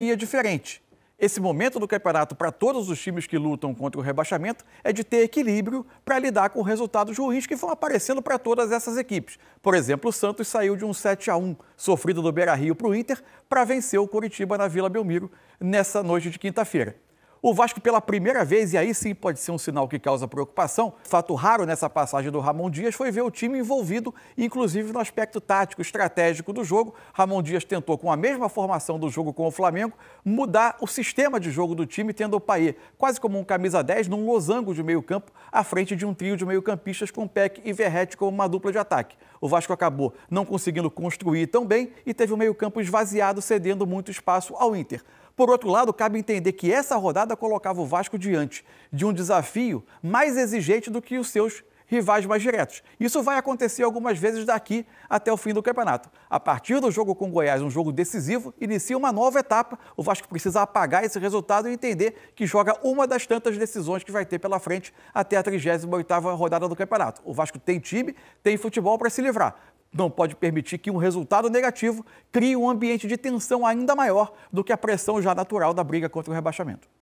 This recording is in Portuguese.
é diferente. Esse momento do campeonato para todos os times que lutam contra o rebaixamento é de ter equilíbrio para lidar com resultados ruins que vão aparecendo para todas essas equipes. Por exemplo, o Santos saiu de um 7 a 1 sofrido do Beira-Rio para o Inter para vencer o Coritiba na Vila Belmiro nessa noite de quinta-feira. O Vasco, pela primeira vez, e aí sim pode ser um sinal que causa preocupação, fato raro nessa passagem do Ramon Dias foi ver o time envolvido, inclusive no aspecto tático, estratégico do jogo. Ramon Dias tentou, com a mesma formação do jogo com o Flamengo, mudar o sistema de jogo do time, tendo o Paê quase como um camisa 10 num losango de meio-campo, à frente de um trio de meio-campistas com Peck e Verrete como uma dupla de ataque. O Vasco acabou não conseguindo construir tão bem e teve o meio-campo esvaziado, cedendo muito espaço ao Inter. Por outro lado, cabe entender que essa rodada colocava o Vasco diante de um desafio mais exigente do que os seus rivais mais diretos. Isso vai acontecer algumas vezes daqui até o fim do campeonato. A partir do jogo com o Goiás, um jogo decisivo, inicia uma nova etapa. O Vasco precisa apagar esse resultado e entender que joga uma das tantas decisões que vai ter pela frente até a 38ª rodada do campeonato. O Vasco tem time, tem futebol para se livrar não pode permitir que um resultado negativo crie um ambiente de tensão ainda maior do que a pressão já natural da briga contra o rebaixamento.